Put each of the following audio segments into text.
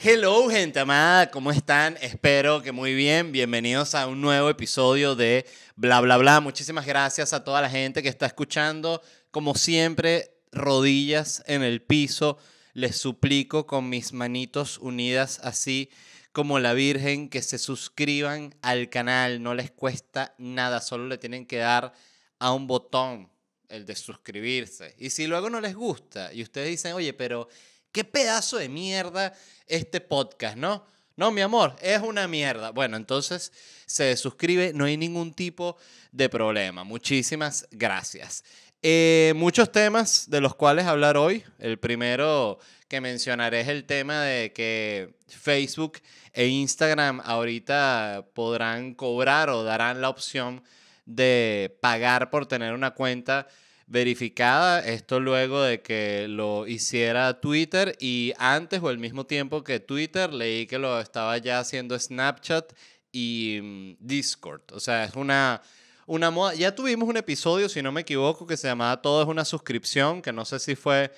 Hello, gente amada, ¿cómo están? Espero que muy bien. Bienvenidos a un nuevo episodio de Bla, Bla, Bla. Muchísimas gracias a toda la gente que está escuchando. Como siempre, rodillas en el piso. Les suplico con mis manitos unidas así como la Virgen que se suscriban al canal. No les cuesta nada, solo le tienen que dar a un botón, el de suscribirse. Y si luego no les gusta y ustedes dicen, oye, pero qué pedazo de mierda este podcast, ¿no? No, mi amor, es una mierda. Bueno, entonces se suscribe, no hay ningún tipo de problema. Muchísimas gracias. Eh, muchos temas de los cuales hablar hoy. El primero que mencionaré es el tema de que Facebook e Instagram ahorita podrán cobrar o darán la opción de pagar por tener una cuenta verificada. Esto luego de que lo hiciera Twitter y antes o al mismo tiempo que Twitter leí que lo estaba ya haciendo Snapchat y mm, Discord. O sea, es una, una moda. Ya tuvimos un episodio, si no me equivoco, que se llamaba Todo es una suscripción, que no sé si fue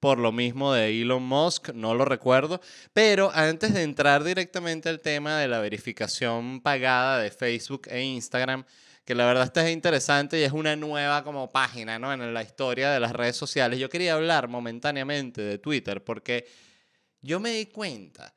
por lo mismo de Elon Musk, no lo recuerdo. Pero antes de entrar directamente al tema de la verificación pagada de Facebook e Instagram, que la verdad esta es interesante y es una nueva como página ¿no? en la historia de las redes sociales. Yo quería hablar momentáneamente de Twitter porque yo me di cuenta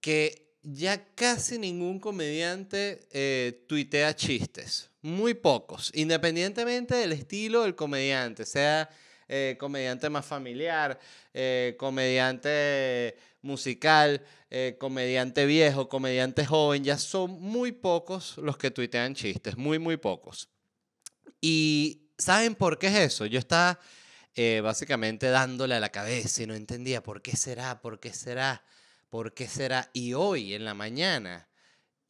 que ya casi ningún comediante eh, tuitea chistes, muy pocos, independientemente del estilo del comediante, sea eh, comediante más familiar, eh, comediante musical, eh, comediante viejo, comediante joven, ya son muy pocos los que tuitean chistes, muy, muy pocos. Y ¿saben por qué es eso? Yo estaba eh, básicamente dándole a la cabeza y no entendía por qué será, por qué será, por qué será. Y hoy, en la mañana,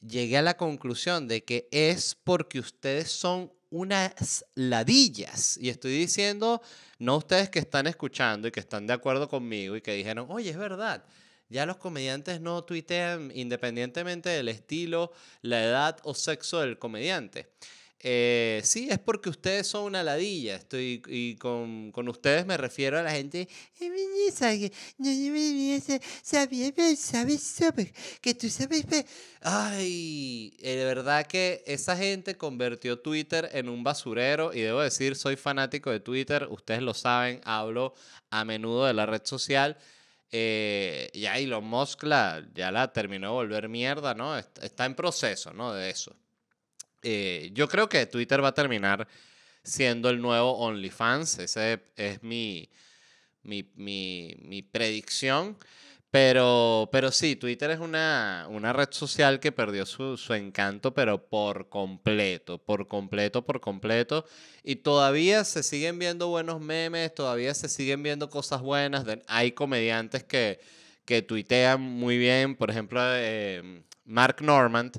llegué a la conclusión de que es porque ustedes son unas ladillas. Y estoy diciendo, no ustedes que están escuchando y que están de acuerdo conmigo y que dijeron, oye, es verdad. Ya los comediantes no tuitean independientemente del estilo, la edad o sexo del comediante. Eh, sí, es porque ustedes son una ladilla. Estoy, y con, ustedes me refiero a la gente. Que tú sabes. Pues". Ay, eh, de verdad que esa gente convirtió Twitter en un basurero. Y debo decir, soy fanático de Twitter. Ustedes lo saben, hablo a menudo de la red social. Eh, y ahí Elon Musk ya la terminó de volver mierda, ¿no? Está en proceso, ¿no? De eso. Eh, yo creo que Twitter va a terminar siendo el nuevo OnlyFans. Esa es mi, mi predicción. Pero, pero sí, Twitter es una, una red social que perdió su, su, encanto, pero por completo, por completo, por completo. Y todavía se siguen viendo buenos memes, todavía se siguen viendo cosas buenas. Hay comediantes que, que tuitean muy bien, por ejemplo, eh, Mark Normand,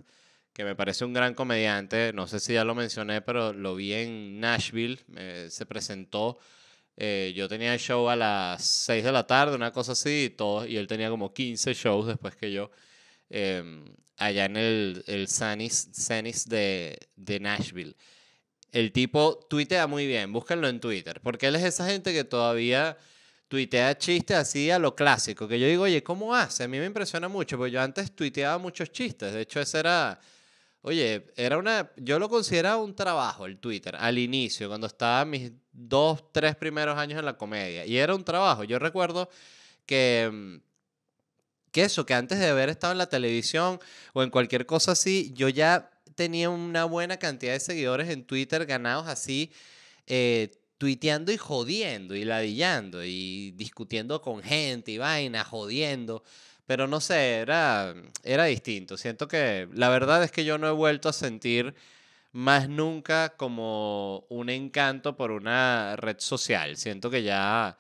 que me parece un gran comediante. No sé si ya lo mencioné, pero lo vi en Nashville, eh, se presentó eh, yo tenía el show a las 6 de la tarde, una cosa así, y, todo, y él tenía como 15 shows después que yo, em, allá en el, el de, de Nashville. El tipo tuitea muy bien, búsquenlo en Twitter, porque él es esa gente que todavía tuitea chistes así a lo clásico, que yo digo, oye, ¿cómo hace? A mí me impresiona mucho, porque yo antes tuiteaba muchos chistes, de hecho ese era Oye, era una, yo lo consideraba un trabajo el Twitter al inicio, cuando estaba mis dos, tres primeros años en la comedia. Y era un trabajo. Yo recuerdo que, mm, que eso, que antes de haber estado en la televisión o en cualquier cosa así, yo ya tenía una buena cantidad de seguidores en Twitter ganados así, eh, tuiteando y jodiendo y ladillando y discutiendo con gente y vaina, jodiendo. Pero no sé, era, era distinto. Siento que la verdad es que yo no he vuelto a sentir más nunca como un encanto por una red social. Siento que ya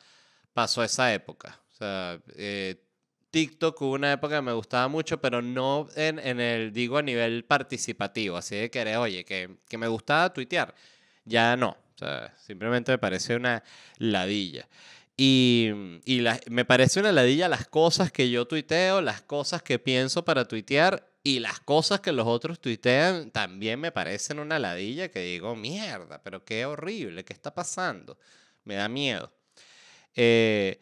pasó esa época. O sea, eh, TikTok hubo una época que me gustaba mucho, pero no en, el, digo, a nivel participativo, así de que, oye, que, me gustaba tuitear. Ya no. O sea, simplemente me parece una ladilla. Y, me parece una ladilla las cosas que yo tuiteo, las cosas que pienso para tuitear y las cosas que los otros tuitean también me parecen una ladilla que digo, mierda, pero qué horrible, ¿qué está pasando? Me da miedo. Eh,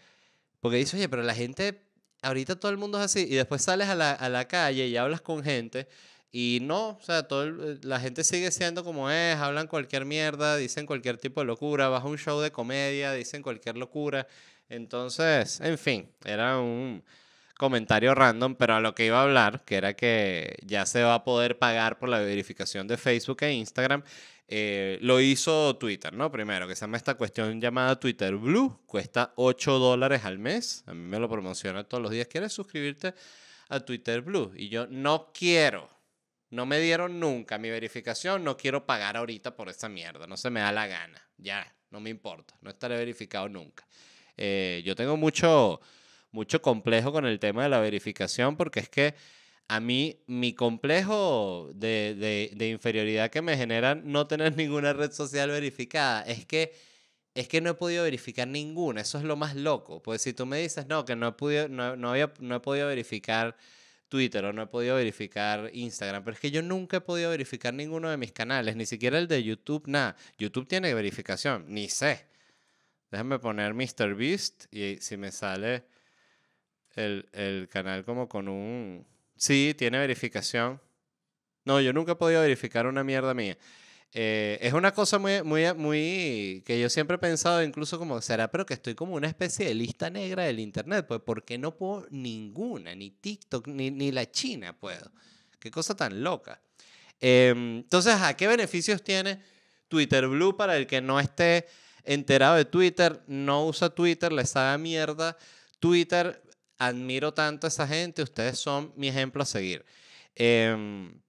porque dices, oye, pero la gente, ahorita todo el mundo es así y después sales a la, a la calle y hablas con gente y no, o sea, todo eh, la gente sigue siendo como es, hablan cualquier mierda, dicen cualquier tipo de locura, vas a un show de comedia, dicen cualquier locura. Entonces, en fin, era un comentario random, pero a lo que iba a hablar, que era que ya se va a poder pagar por la verificación de Facebook e Instagram, eh, lo hizo Twitter, ¿no? Primero, que se llama esta cuestión llamada Twitter Blue, cuesta 8 dólares al mes, a mí me lo promociona todos los días, ¿quieres suscribirte a Twitter Blue? Y yo no quiero. No me dieron nunca mi verificación, no quiero pagar ahorita por esa mierda, no se me da la gana, ya, no me importa, no estaré verificado nunca. Eh, yo tengo mucho, mucho complejo con el tema de la verificación porque es que a mí mi complejo de, inferioridad que me genera no tener ninguna red social verificada es que, es que no he podido verificar ninguna. Eso es lo más loco. Pues si tú me dices, no, que no podido, no, no, no he podido verificar Twitter o no he podido verificar Instagram, pero es que yo nunca he podido verificar ninguno de mis canales, ni siquiera el de YouTube, nada. YouTube tiene verificación, ni sé. Déjame poner MrBeast y si me sale el, el canal como con un... Sí, tiene verificación. No, yo nunca he podido verificar una mierda mía. Eh, es una cosa muy, muy, muy, que yo siempre he pensado, incluso como, será, pero que estoy como una especie de lista negra del Internet, pues, ¿por no puedo ninguna, ni TikTok, ni, la China puedo? Qué cosa tan loca. Em, entonces, ¿a qué beneficios tiene Twitter Blue para el que no esté enterado de Twitter, no usa Twitter, le sabe mierda? Twitter, admiro tanto a esa gente, ustedes son mi ejemplo a seguir. Em,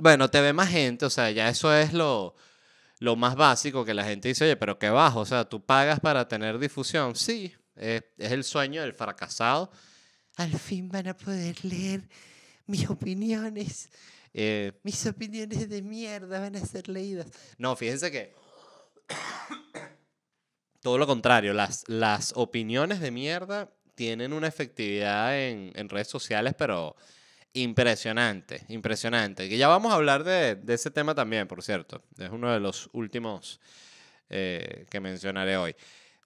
bueno, te ve más gente, o sea, ya eso es lo, lo más básico que la gente dice, oye, pero qué bajo, o sea, tú pagas para tener difusión. Sí, es, el sueño del fracasado. Al fin van a poder leer mis opiniones. Eh, mis opiniones de mierda van a ser leídas. No, fíjense que todo lo contrario, las, las opiniones de mierda tienen una efectividad en, en redes sociales, pero impresionante, impresionante. Que ya vamos a hablar de, ese tema también, por cierto. Es uno de los últimos eh, que mencionaré hoy.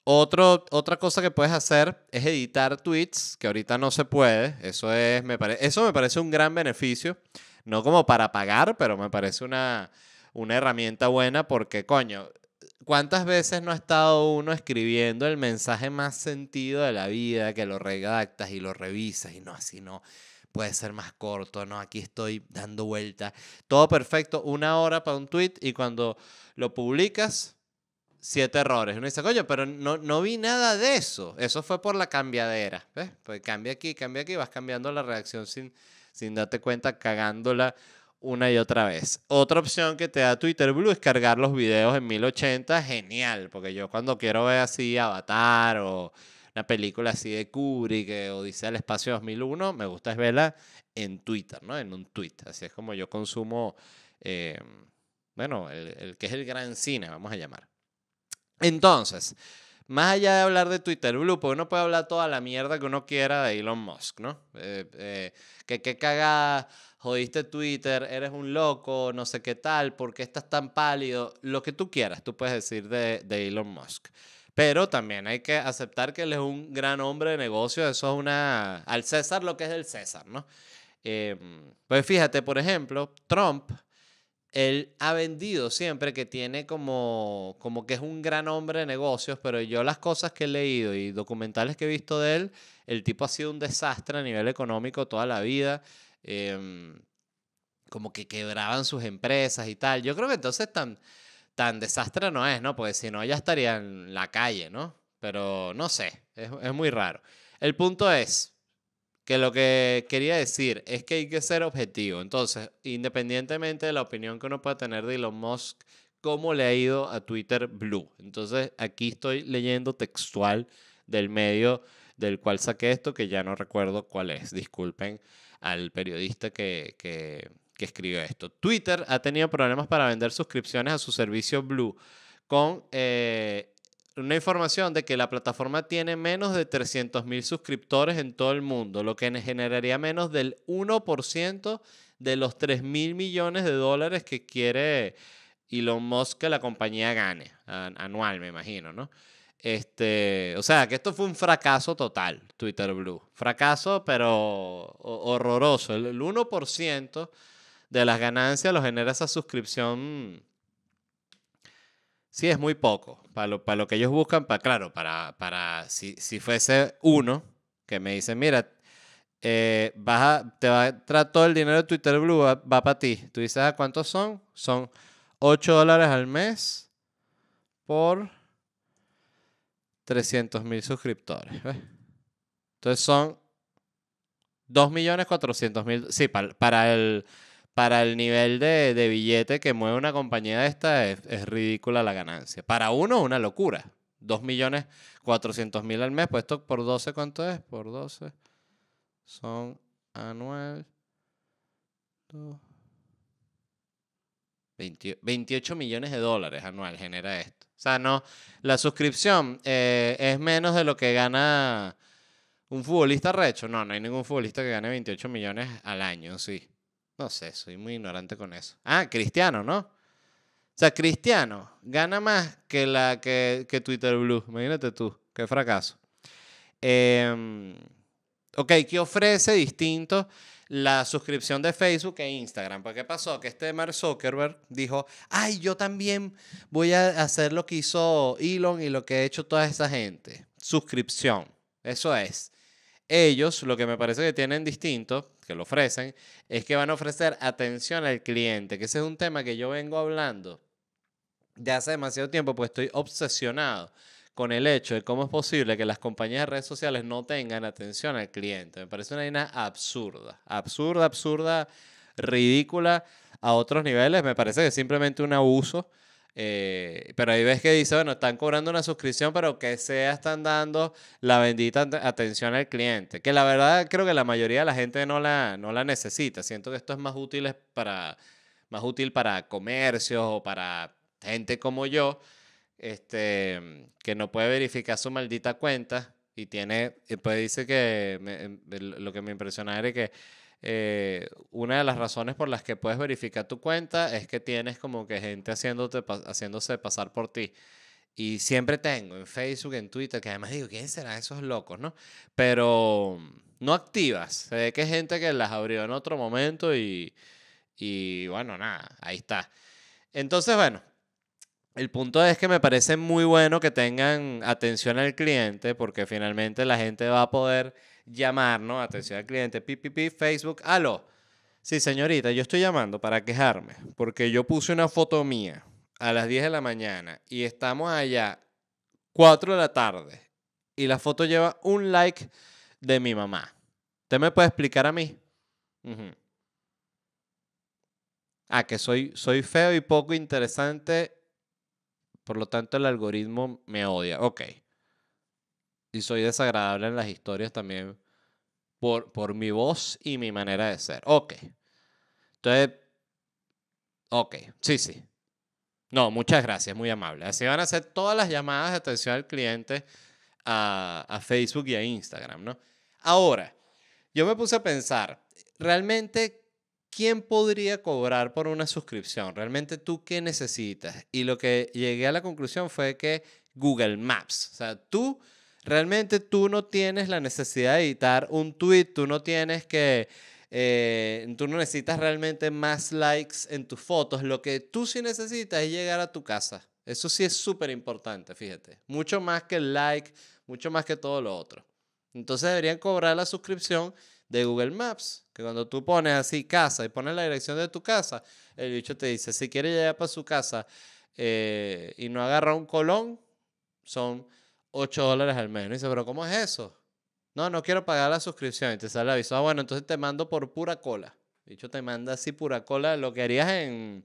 Otro, otra cosa que puedes hacer es editar tweets, que ahorita no se puede. Eso, es, me parece, eso me parece un gran beneficio. No como para pagar, pero me parece una, una herramienta buena porque, coño, ¿cuántas veces no ha estado uno escribiendo el mensaje más sentido de la vida, que lo redactas y lo revisas y no, así no? puede ser más corto, ¿no? Aquí estoy dando vuelta. Todo perfecto, una hora para un tweet y cuando lo publicas, siete errores. Uno dice, coño, pero no, no vi nada de eso. Eso fue por la cambiadera. ¿ves? Pues cambia aquí, cambia aquí, vas cambiando la reacción sin, sin darte cuenta, cagándola una y otra vez. Otra opción que te da Twitter Blue es cargar los videos en 1080. Genial, porque yo cuando quiero ver así Avatar o una película así de Kubrick o dice el Espacio 2001, me gusta es verla en Twitter, ¿no? En un tweet. Así es como yo consumo, eh, bueno, el, que es el gran cine, vamos a llamar. Entonces, más allá de hablar de Twitter Blue, porque uno puede hablar toda la mierda que uno quiera de Elon Musk, ¿no? Eh, eh, que qué cagada, jodiste Twitter, eres un loco, no sé qué tal, por qué estás tan pálido, lo que tú quieras, tú puedes decir de, de Elon Musk. Pero también hay que aceptar que él es un gran hombre de negocio, eso es una... al César lo que es del César, ¿no? Em, pues fíjate, por ejemplo, Trump, él ha vendido siempre que tiene como, como que es un gran hombre de negocios, pero yo las cosas que he leído y documentales que he visto de él, el tipo ha sido un desastre a nivel económico toda la vida. Em, como que quebraban sus empresas y tal. Yo creo que entonces están tan desastre no es, ¿no? Porque si no, ya estaría en la calle, ¿no? Pero no sé, es, es muy raro. El punto es que lo que quería decir es que hay que ser objetivo. Entonces, independientemente de la opinión que uno pueda tener de Elon Musk, ¿cómo le ha ido a Twitter Blue? Entonces, aquí estoy leyendo textual del medio del cual saqué esto, que ya no recuerdo cuál es. Disculpen al periodista que, que que escribió esto. Twitter ha tenido problemas para vender suscripciones a su servicio Blue con eh, una información de que la plataforma tiene menos de 300.000 suscriptores en todo el mundo, lo que generaría menos del 1% de los mil millones de dólares que quiere Elon Musk que la compañía gane, anual me imagino, ¿no? Este, o sea, que esto fue un fracaso total, Twitter Blue. Fracaso, pero horroroso. El, 1% de las ganancias lo genera esa suscripción. Sí, es muy poco. Para lo, que ellos buscan, para, claro, para, para si, fuese uno que me dice, mira, eh, te va a entrar todo el dinero de Twitter Blue, va, para ti. Tú dices, ah, ¿cuántos son? Son 8 dólares al mes por 300 mil suscriptores. Entonces son 2.400.000. Sí, para, para el para el nivel de, billete que mueve una compañía de esta, es, ridícula la ganancia. Para uno, una locura. 2.400.000 millones mil al mes, puesto por 12, ¿cuánto es? Por 12 son anual. 28 millones de dólares anual genera esto. O sea, no, la suscripción eh, es menos de lo que gana un futbolista recho. No, no hay ningún futbolista que gane 28 millones al año, sí. No sé, soy muy ignorante con eso. Ah, Cristiano, ¿no? O sea, Cristiano gana más que, la, que, Twitter Blue. Imagínate tú, qué fracaso. Em, ok, ¿qué ofrece distinto la suscripción de Facebook e Instagram? Porque qué pasó? Que este Mark Zuckerberg dijo, ay, yo también voy a hacer lo que hizo Elon y lo que ha hecho toda esa gente. Suscripción. Eso es. Ellos lo que me parece que tienen distinto, que lo ofrecen, es que van a ofrecer atención al cliente, que ese es un tema que yo vengo hablando de hace demasiado tiempo, pues estoy obsesionado con el hecho de cómo es posible que las compañías de redes sociales no tengan atención al cliente. Me parece una idea absurda, absurda, absurda, ridícula a otros niveles. Me parece que es simplemente un abuso eh, pero ahí ves que dice, bueno, están cobrando una suscripción, pero que sea están dando la bendita atención al cliente, que la verdad creo que la mayoría de la gente no la, no la necesita. Siento que esto es más útil para, más útil para comercios o para gente como yo, este, que no puede verificar su maldita cuenta y tiene, pues dice que em, lo que me impresiona era que eh, una de las razones por las que puedes verificar tu cuenta es que tienes como que gente haciéndote, haciéndose pasar por ti. Y siempre tengo en Facebook, en Twitter, que además digo, ¿quién serán esos locos, no? Pero mm, no activas. Se ve que hay gente que las abrió en otro momento y, y bueno, nada, ahí está. Entonces, bueno, el punto es que me parece muy bueno que tengan atención al cliente porque finalmente la gente va a poder llamar, ¿no? Atención al cliente, PPP, Facebook, aló. Sí, señorita, yo estoy llamando para quejarme porque yo puse una foto mía a las 10 de la mañana y estamos allá 4 de la tarde y la foto lleva un like de mi mamá. ¿Usted me puede explicar a mí? Ah, que soy, soy feo y poco interesante, por lo tanto el algoritmo me odia. Ok y soy desagradable en las historias también por, por mi voz y mi manera de ser. Ok. Entonces, ok, sí, sí. No, muchas gracias, muy amable. Así van a ser todas las llamadas de atención al cliente a, a Facebook y a Instagram, ¿no? Ahora, yo me puse a pensar, realmente, ¿quién podría cobrar por una suscripción? ¿Realmente tú qué necesitas? Y lo que llegué a la conclusión fue que Google Maps, o sea, tú Realmente tú no tienes la necesidad de editar un tweet, tú no tienes que, eh, tú no necesitas realmente más likes en tus fotos. Lo que tú sí necesitas es llegar a tu casa. Eso sí es súper importante, fíjate. Mucho más que el like, mucho más que todo lo otro. Entonces deberían cobrar la suscripción de Google Maps, que cuando tú pones así casa y pones la dirección de tu casa, el bicho te dice, si quiere llegar para su casa eh, y no agarra un colón, son 8 dólares al mes. Y dice, pero ¿cómo es eso? No, no quiero pagar la suscripción. Y te sale la aviso. Ah, bueno, entonces te mando por pura cola. Dicho, te manda así pura cola. Lo que harías en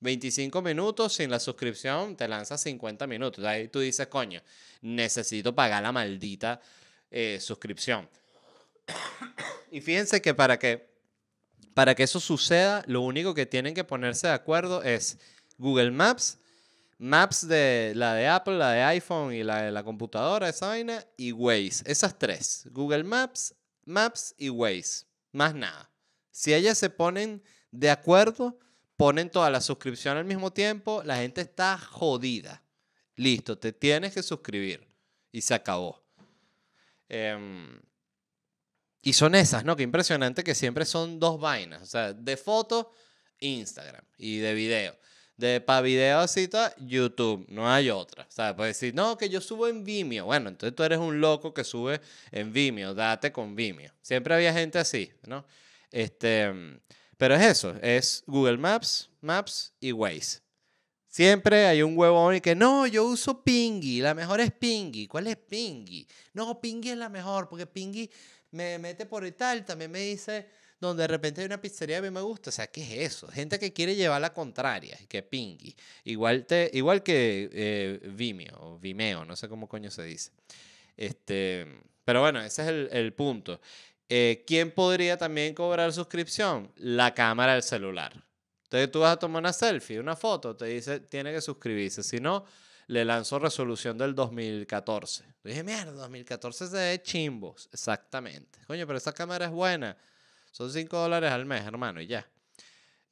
25 minutos sin la suscripción, te lanza 50 minutos. Ahí tú dices, coño, necesito pagar la maldita eh, suscripción. y fíjense que para que para que eso suceda, lo único que tienen que ponerse de acuerdo es Google Maps Maps de la de Apple, la de iPhone y la de la computadora, esa vaina, y Waze. Esas tres. Google Maps, Maps y Waze. Más nada. Si ellas se ponen de acuerdo, ponen toda la suscripción al mismo tiempo, la gente está jodida. Listo, te tienes que suscribir. Y se acabó. Em, y son esas, ¿no? Qué impresionante que siempre son dos vainas. O sea, de foto, Instagram. Y de video de para videos YouTube, no hay otra. O sea, puedes decir, no, que yo subo en Vimeo. Bueno, entonces tú eres un loco que sube en Vimeo, date con Vimeo. Siempre había gente así, ¿no? Este, pero es eso, es Google Maps, Maps y Waze. Siempre hay un huevón y que no, yo uso Pingy, la mejor es Pingy. ¿Cuál es Pingy? No, Pingy es la mejor porque Pingy me mete por el tal, también me dice donde de repente hay una pizzería mí me gusta. O sea, ¿qué es eso? Gente que quiere llevar la contraria, que pingui. Igual, te, igual que eh, Vimeo, Vimeo, no sé cómo coño se dice. Este, pero bueno, ese es el, punto. Eh, ¿Quién podría también cobrar suscripción? La cámara del celular. Entonces tú vas a tomar una selfie, una foto, te dice, tiene que suscribirse. Si no, le lanzó resolución del 2014. dije, mierda, 2014 se ve chimbos. Exactamente. Coño, pero esa cámara es buena. Son 5 dólares al mes, hermano, y ya.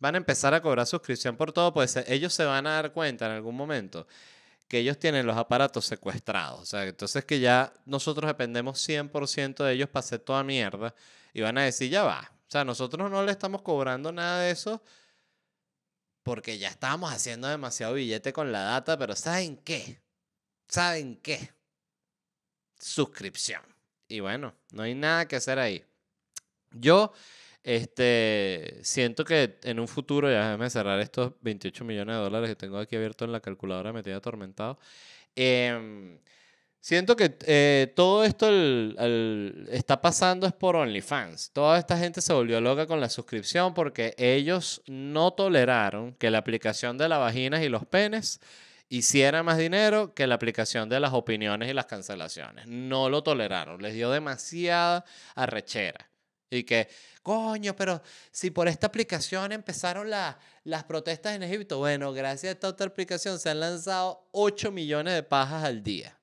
Van a empezar a cobrar suscripción por todo, pues eh, ellos se van a dar cuenta en algún momento que ellos tienen los aparatos secuestrados. O sea, entonces que ya nosotros dependemos 100% de ellos para hacer toda mierda y van a decir, ya va. O sea, nosotros no le estamos cobrando nada de eso porque ya estábamos haciendo demasiado billete con la data, pero ¿saben qué? ¿Saben qué? Suscripción. Y bueno, no hay nada que hacer ahí. Yo este, siento que en un futuro, ya déjame cerrar estos 28 millones de dólares que tengo aquí abierto en la calculadora, me tenía atormentado. Em, siento que eh, todo esto está pasando es por OnlyFans. Toda esta gente se volvió loca con la suscripción porque ellos no toleraron que la aplicación de las vaginas y los penes hiciera más dinero que la aplicación de las opiniones y las cancelaciones. No lo toleraron. Les dio demasiada arrechera. Y que, coño, pero si por esta aplicación empezaron la, las protestas en Egipto, bueno, gracias a esta otra aplicación se han lanzado 8 millones de pajas al día.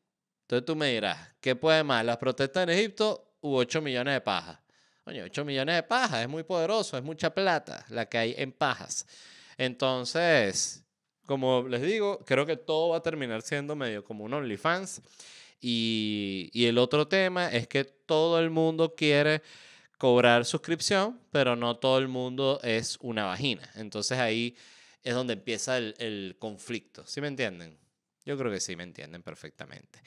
Entonces tú me dirás, ¿qué puede más? ¿Las protestas en Egipto u 8 millones de pajas? Coño, 8 millones de pajas, es muy poderoso, es mucha plata la que hay en pajas. Entonces, como les digo, creo que todo va a terminar siendo medio como un OnlyFans. Y, y el otro tema es que todo el mundo quiere cobrar suscripción, pero no todo el mundo es una vagina. Entonces ahí es donde empieza el, conflicto. ¿Sí me entienden? Yo creo que sí me entienden perfectamente.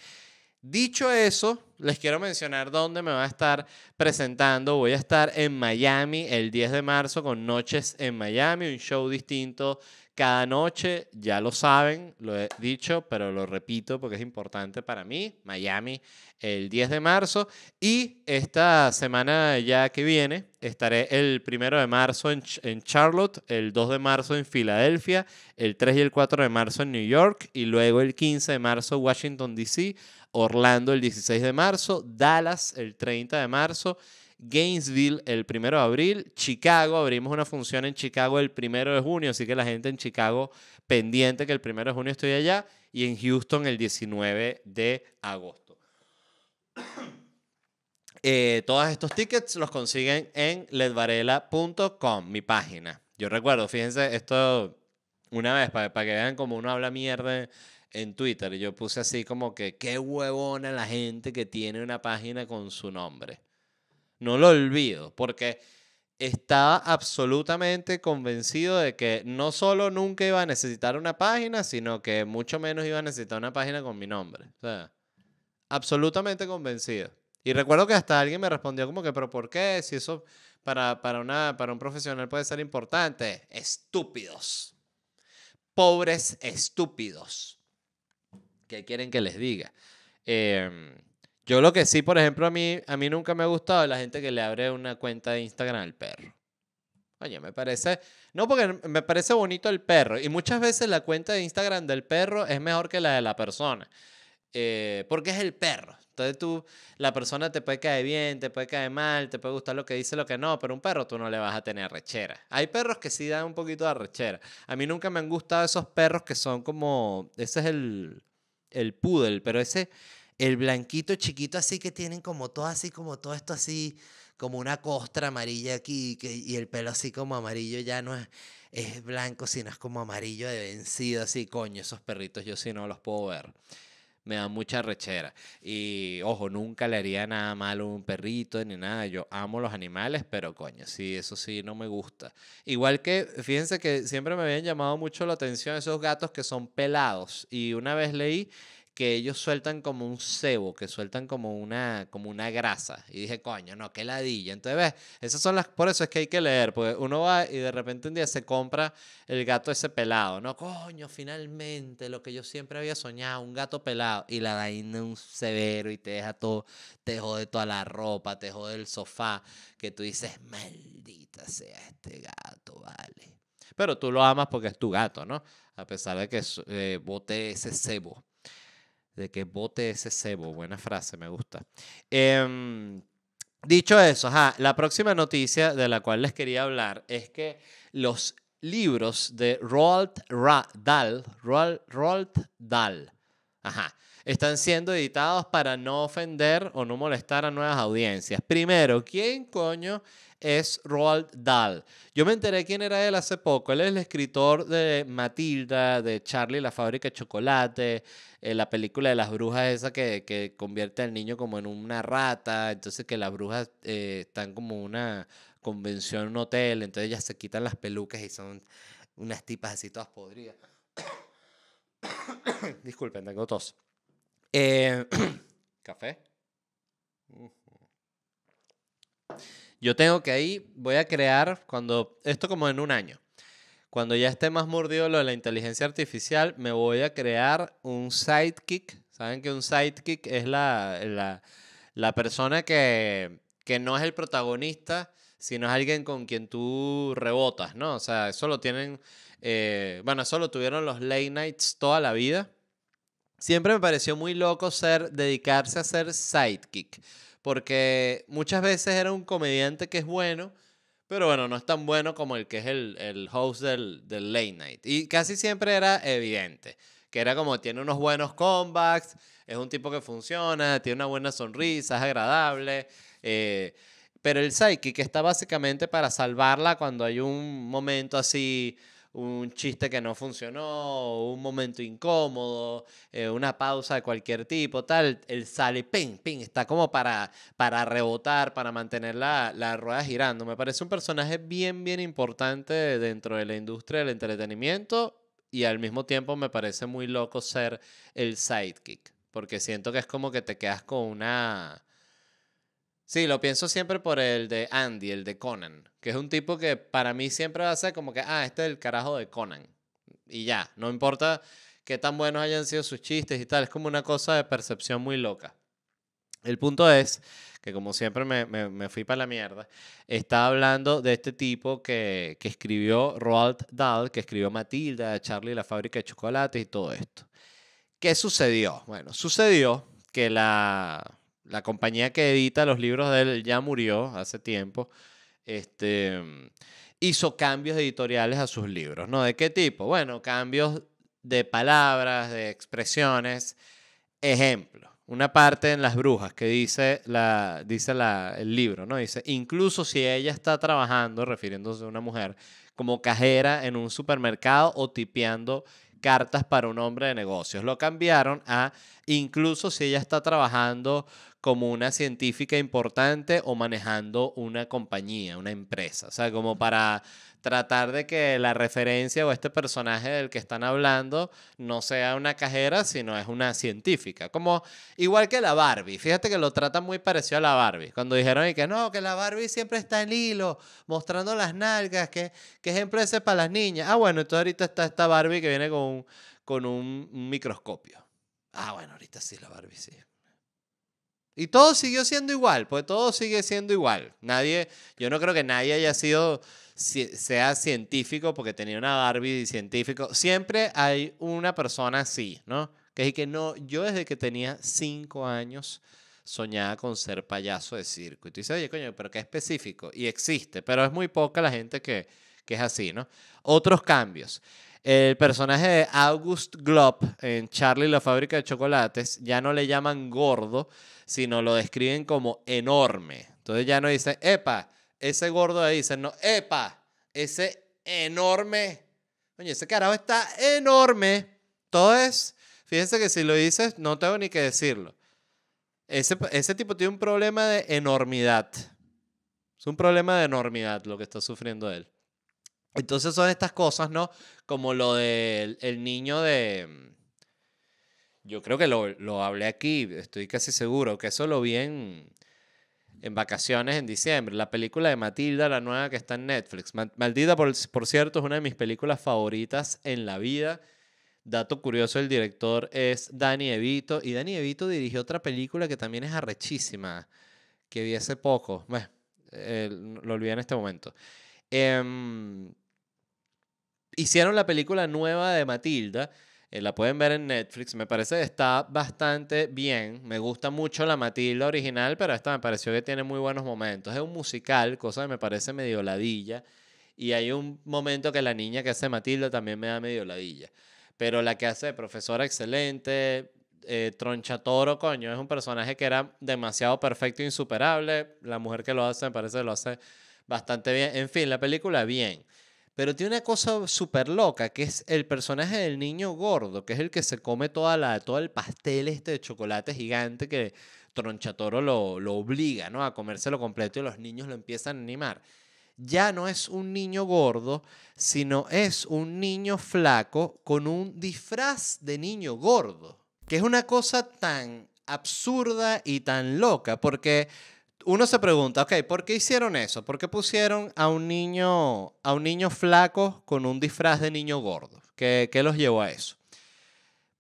Dicho eso, les quiero mencionar dónde me va a estar presentando. Voy a estar en Miami el 10 de marzo con Noches en Miami, un show distinto cada noche, ya lo saben, lo he dicho, pero lo repito porque es importante para mí, Miami el 10 de marzo y esta semana ya que viene estaré el 1 de marzo en, Charlotte, el 2 de marzo en Filadelfia, el 3 y el 4 de marzo en New York y luego el 15 de marzo Washington, D.C., Orlando el 16 de marzo, Dallas el 30 de marzo Gainesville el 1 de abril, Chicago, abrimos una función en Chicago el 1 de junio, así que la gente en Chicago pendiente que el 1 de junio estoy allá, y en Houston el 19 de agosto. Eh, todos estos tickets los consiguen en ledvarela.com, mi página. Yo recuerdo, fíjense, esto una vez, para, que vean como uno habla mierda en Twitter, yo puse así como que qué huevona la gente que tiene una página con su nombre. No lo olvido, porque estaba absolutamente convencido de que no solo nunca iba a necesitar una página, sino que mucho menos iba a necesitar una página con mi nombre. O sea, absolutamente convencido. Y recuerdo que hasta alguien me respondió como que, pero ¿por qué? Si eso para, para, una, para un profesional puede ser importante. Estúpidos. Pobres estúpidos. ¿Qué quieren que les diga? Eh, yo lo que sí, por ejemplo, a mí, a mí nunca me ha gustado la gente que le abre una cuenta de Instagram al perro. Oye, me parece, no porque me parece bonito el perro. Y muchas veces la cuenta de Instagram del perro es mejor que la de la persona. Eh, porque es el perro. Entonces tú, la persona te puede caer bien, te puede caer mal, te puede gustar lo que dice, lo que no, pero un perro tú no le vas a tener rechera. Hay perros que sí dan un poquito de rechera. A mí nunca me han gustado esos perros que son como, ese es el, el poodle, pero ese, el blanquito chiquito así que tienen como todo así, como todo esto así, como una costra amarilla aquí y el pelo así como amarillo ya no es, blanco, sino es como amarillo de vencido, así, coño, esos perritos yo sí no los puedo ver me da mucha rechera. Y ojo, nunca le haría nada malo a un perrito ni nada. Yo amo los animales, pero coño, sí, eso sí no me gusta. Igual que, fíjense que siempre me habían llamado mucho la atención esos gatos que son pelados. Y una vez leí que ellos sueltan como un cebo, que sueltan como una, como una grasa. Y dije, coño, no, qué ladilla. Entonces, ves, esas son las, por eso es que hay que leer, porque uno va y de repente un día se compra el gato ese pelado, ¿no? Coño, finalmente, lo que yo siempre había soñado, un gato pelado. Y la daña un severo y te deja todo, te jode toda la ropa, te jode el sofá, que tú dices, maldita sea este gato, vale. Pero tú lo amas porque es tu gato, ¿no? A pesar de que eh, bote ese cebo de que bote ese cebo. Buena frase, me gusta. Em, dicho eso, ajá, la próxima noticia de la cual les quería hablar es que los libros de Roald Dahl, Roald, Dahl ajá, están siendo editados para no ofender o no molestar a nuevas audiencias. Primero, ¿quién coño es Roald Dahl. Yo me enteré quién era él hace poco. Él es el escritor de Matilda, de Charlie, la fábrica de chocolate, eh, la película de las brujas esa que, convierte al niño como en una rata, entonces que las brujas eh, están como una convención un hotel, entonces ellas se quitan las pelucas y son unas tipas así todas podridas. Disculpen, tengo tos. Eh, ¿Café? Yo tengo que ahí, voy a crear, cuando esto como en un año, cuando ya esté más mordido lo de la inteligencia artificial, me voy a crear un sidekick. ¿Saben que un sidekick es la, la, persona que, que no es el protagonista, sino es alguien con quien tú rebotas, ¿no? O sea, eso lo tienen, eh, bueno, tuvieron los late nights toda la vida. Siempre me pareció muy loco ser, dedicarse a ser sidekick porque muchas veces era un comediante que es bueno, pero bueno, no es tan bueno como el que es el, host del, late night. Y casi siempre era evidente, que era como tiene unos buenos comebacks, es un tipo que funciona, tiene una buena sonrisa, es agradable. Eh, pero el que está básicamente para salvarla cuando hay un momento así un chiste que no funcionó, un momento incómodo, eh, una pausa de cualquier tipo, tal, él sale, ping, ping, está como para, para rebotar, para mantener la, la rueda girando. Me parece un personaje bien, bien importante dentro de la industria del entretenimiento y al mismo tiempo me parece muy loco ser el sidekick, porque siento que es como que te quedas con una Sí, lo pienso siempre por el de Andy, el de Conan, que es un tipo que para mí siempre va a ser como que, ah, este es el carajo de Conan. Y ya, no importa qué tan buenos hayan sido sus chistes y tal, es como una cosa de percepción muy loca. El punto es que como siempre me, fui para la mierda, estaba hablando de este tipo que, que escribió Roald Dahl, que escribió Matilda, Charlie la fábrica de chocolate y todo esto. ¿Qué sucedió? Bueno, sucedió que la, la compañía que edita los libros de él ya murió hace tiempo, este, hizo cambios editoriales a sus libros, ¿no? ¿De qué tipo? Bueno, cambios de palabras, de expresiones. Ejemplo, una parte en Las Brujas que dice, la, dice la, el libro, ¿no? Dice, incluso si ella está trabajando, refiriéndose a una mujer, como cajera en un supermercado o tipeando cartas para un hombre de negocios. Lo cambiaron a incluso si ella está trabajando como una científica importante o manejando una compañía, una empresa. O sea, como para tratar de que la referencia o este personaje del que están hablando no sea una cajera, sino es una científica. Como igual que la Barbie. Fíjate que lo tratan muy parecido a la Barbie. Cuando dijeron y que no, que la Barbie siempre está en hilo, mostrando las nalgas, que, que ejemplo ese para las niñas. Ah, bueno, entonces ahorita está esta Barbie que viene con con un microscopio. Ah, bueno, ahorita sí la Barbie sí. Y todo siguió siendo igual, pues todo sigue siendo igual. Nadie, yo no creo que nadie haya sido, sea científico porque tenía una Barbie científico. Siempre hay una persona así, ¿no? Que es que no, yo desde que tenía cinco años soñaba con ser payaso de circo. Y tú dices, oye, coño, pero qué específico. Y existe, pero es muy poca la gente que, que es así, ¿no? Otros cambios. El personaje de August Glob en Charlie la fábrica de chocolates ya no le llaman gordo, sino lo describen como enorme. Entonces ya no dice, epa, ese gordo ahí, dicen, no, epa, ese enorme. Oye, ese carajo está enorme. Todo es, fíjense que si lo dices, no tengo ni que decirlo. ese tipo tiene un problema de enormidad. Es un problema de enormidad lo que está sufriendo él. Entonces son estas cosas, ¿no? Como lo del niño de... Mm, yo creo que lo, hablé aquí, estoy casi seguro, que eso lo vi en, vacaciones en diciembre. La película de Matilda, la nueva que está en Netflix. Maldita, por, por cierto, es una de mis películas favoritas en la vida. Dato curioso, el director es Danny Evito. Y Danny Evito dirigió otra película que también es arrechísima, que vi hace poco. Bueno, eh, lo olvidé en este momento. Em, hicieron la película nueva de Matilda. Eh, la pueden ver en Netflix. Me parece que está bastante bien. Me gusta mucho la Matilda original, pero esta me pareció que tiene muy buenos momentos. Es un musical, cosa que me parece medio ladilla. Y hay un momento que la niña que hace Matilda también me da medio ladilla. Pero la que hace profesora excelente, eh, Tronchatoro, coño, es un personaje que era demasiado perfecto e insuperable. La mujer que lo hace me parece que lo hace bastante bien. En fin, la película bien. Pero tiene una cosa súper loca, que es el personaje del niño gordo, que es el que se come toda la, todo el pastel este de chocolate gigante que Tronchatoro lo, lo obliga ¿no? a comérselo completo y los niños lo empiezan a animar. Ya no es un niño gordo, sino es un niño flaco con un disfraz de niño gordo, que es una cosa tan absurda y tan loca, porque uno se pregunta, ok, ¿por qué hicieron eso? ¿Por qué pusieron a un niño, a un niño flaco con un disfraz de niño gordo? ¿Qué, qué los llevó a eso?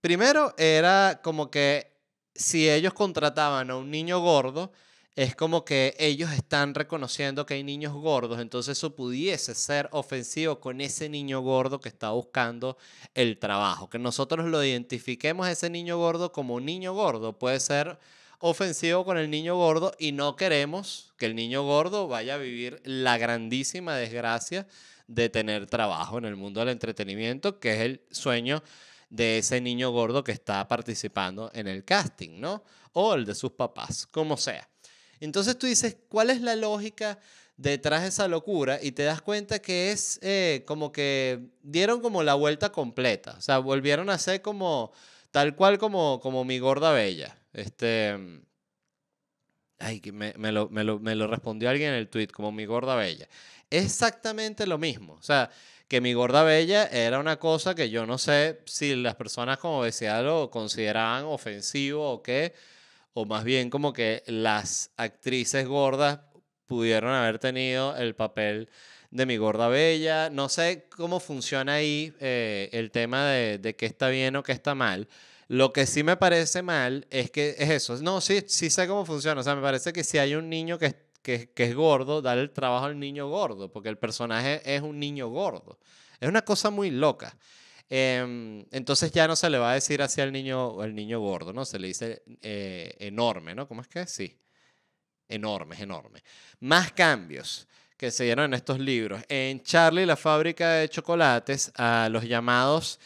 Primero era como que si ellos contrataban a un niño gordo, es como que ellos están reconociendo que hay niños gordos, entonces eso pudiese ser ofensivo con ese niño gordo que está buscando el trabajo. Que nosotros lo identifiquemos a ese niño gordo como un niño gordo puede ser ofensivo con el niño gordo y no queremos que el niño gordo vaya a vivir la grandísima desgracia de tener trabajo en el mundo del entretenimiento, que es el sueño de ese niño gordo que está participando en el casting, ¿no? O el de sus papás, como sea. Entonces tú dices, ¿cuál es la lógica detrás de esa locura? Y te das cuenta que es eh, como que dieron como la vuelta completa, o sea, volvieron a ser como tal cual como, como mi gorda bella. Este. Ay, me, lo, respondió alguien en el tweet, como mi gorda bella. Exactamente lo mismo. O sea, que mi gorda bella era una cosa que yo no sé si las personas como decía lo consideraban ofensivo o qué, o más bien como que las actrices gordas pudieron haber tenido el papel de mi gorda bella. No sé cómo funciona ahí eh, el tema de, de qué está bien o qué está mal. Lo que sí me parece mal es que es eso. No, sí, sí sé cómo funciona. O sea, me parece que si hay un niño que, que, es gordo, dale el trabajo al niño gordo, porque el personaje es un niño gordo. Es una cosa muy loca. Em, entonces ya no se le va a decir así al niño, el niño gordo, ¿no? Se le dice eh, enorme, ¿no? ¿Cómo es que? Sí. Enorme, es enorme. Más cambios que se dieron en estos libros. En Charlie, la fábrica de chocolates, a los llamados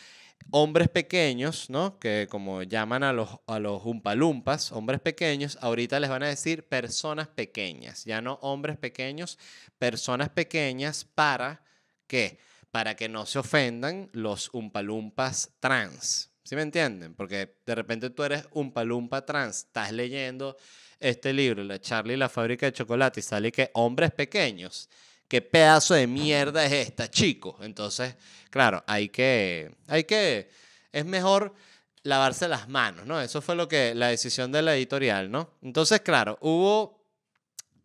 hombres pequeños, ¿no? Que como llaman a los, a los umpalumpas, hombres pequeños, ahorita les van a decir personas pequeñas, ya no hombres pequeños, personas pequeñas para qué? Para que no se ofendan los umpalumpas trans. ¿Sí me entienden? Porque de repente tú eres umpalumpa trans, estás leyendo este libro, la Charlie y la fábrica de chocolate, y sale que hombres pequeños ¿Qué pedazo de mierda es esta, chico? Entonces, claro, hay que, hay que, es mejor lavarse las manos, ¿no? Eso fue lo que, la decisión de la editorial, ¿no? Entonces, claro, hubo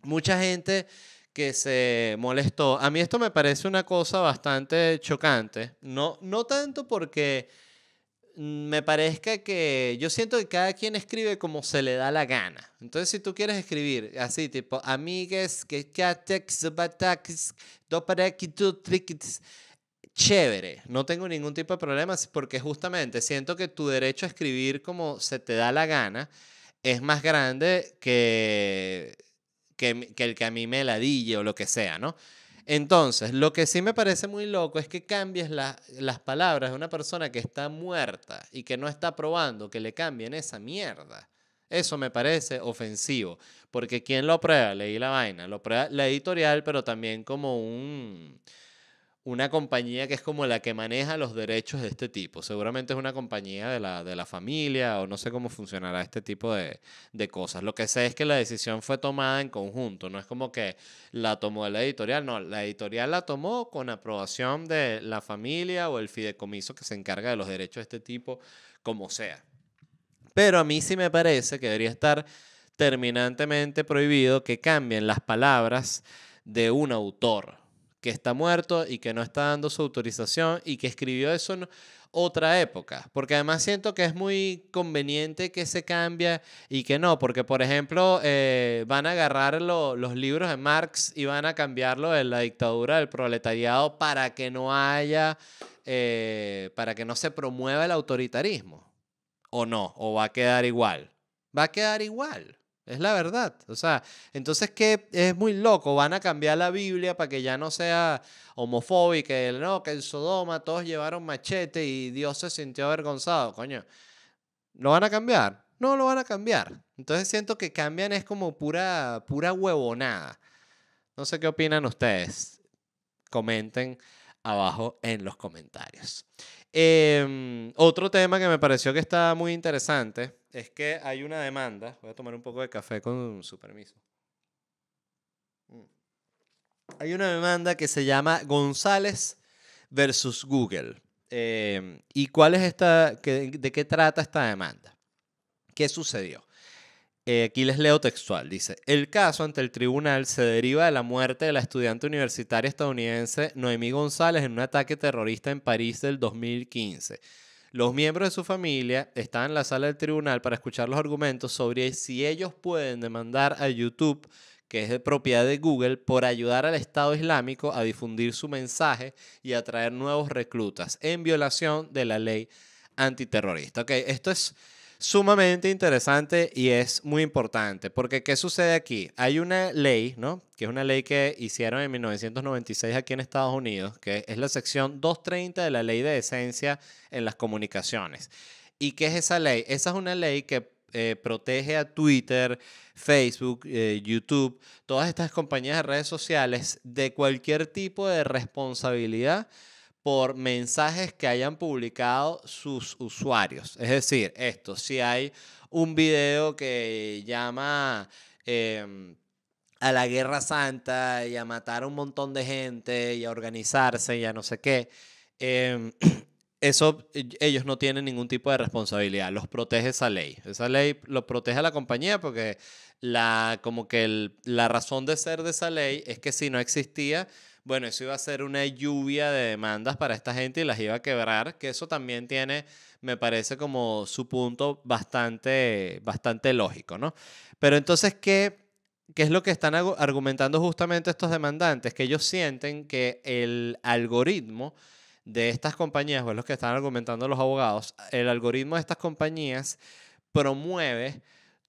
mucha gente que se molestó. A mí esto me parece una cosa bastante chocante, no, no tanto porque Mm, me parezca que yo siento que cada quien escribe como se le da la gana. Entonces, si tú quieres escribir así, tipo, amigues, que chévere, no tengo ningún tipo de problema porque justamente siento que tu derecho a escribir como se te da la gana es más grande que, que, que el que a mí me ladille o lo que sea, ¿no? Entonces, lo que sí me parece muy loco es que cambies las palabras de una persona que está muerta y que no está probando que le cambien esa mierda. Eso me parece ofensivo, porque ¿quién lo prueba? Leí la vaina, lo prueba la editorial, pero también como un una compañía que es como la que maneja los derechos de este tipo. Seguramente es una compañía de la, de la familia o no sé cómo funcionará este tipo de, de, cosas. Lo que sé es que la decisión fue tomada en conjunto, no es como que la tomó la editorial, no, la editorial la tomó con aprobación de la familia o el fideicomiso que se encarga de los derechos de este tipo, como sea. Pero a mí sí me parece que debería estar terminantemente prohibido que cambien las palabras de un autor que está muerto y que no está dando su autorización y que escribió eso en otra época. Porque además siento que es muy conveniente que se cambie y que no. Porque, por ejemplo, eh, van a agarrar los libros de Marx y van a cambiarlo de la dictadura del proletariado para que no haya, eh, para que no se promueva el autoritarismo. O no, o va a quedar igual. Va a quedar igual. Es la verdad. O sea, entonces que es muy loco. Van a cambiar la Biblia para que ya no sea homofóbica. no, que en Sodoma todos llevaron machete y Dios se sintió avergonzado. Coño, ¿lo van a cambiar? No lo van a cambiar. Entonces siento que cambian es como pura, pura huevonada. No sé qué opinan ustedes. Comenten abajo en los comentarios. Em, otro tema que me pareció que está muy interesante es que hay una demanda. Voy a tomar un poco de café con su permiso. Mm. Hay una demanda que se llama González versus Google. Eh, ¿Y cuál es esta? ¿De qué trata esta demanda? ¿Qué sucedió? Eh, aquí les leo textual. Dice, el caso ante el tribunal se deriva de la muerte de la estudiante universitaria estadounidense Noemí González en un ataque terrorista en París del 2015. Los miembros de su familia están en la sala del tribunal para escuchar los argumentos sobre si ellos pueden demandar a YouTube, que es de propiedad de Google, por ayudar al Estado Islámico a difundir su mensaje y atraer nuevos reclutas en violación de la ley antiterrorista. Ok, esto es sumamente interesante y es muy importante, porque ¿qué sucede aquí? Hay una ley, ¿no? Que es una ley que hicieron en 1996 aquí en Estados Unidos, que es la sección 230 de la ley de esencia en las comunicaciones. ¿Y qué es esa ley? Esa es una ley que eh, protege a Twitter, Facebook, eh, YouTube, todas estas compañías de redes sociales de cualquier tipo de responsabilidad por mensajes que hayan publicado sus usuarios. Es decir, esto, si hay un video que llama em, a la Guerra Santa y a matar a un montón de gente y a organizarse y a no sé qué, em, eso ellos no tienen ningún tipo de responsabilidad, los protege esa ley. Esa ley los protege a la compañía porque la, como que la razón de ser de esa ley es que si no existía, bueno, eso iba a ser una lluvia de demandas para esta gente y las iba a quebrar, que eso también tiene, me parece como su punto bastante, bastante lógico, ¿no? Pero entonces, ¿qué, ¿qué es lo que están argumentando justamente estos demandantes? Que ellos sienten que el algoritmo de estas compañías, o es lo que están argumentando los abogados, el algoritmo de estas compañías promueve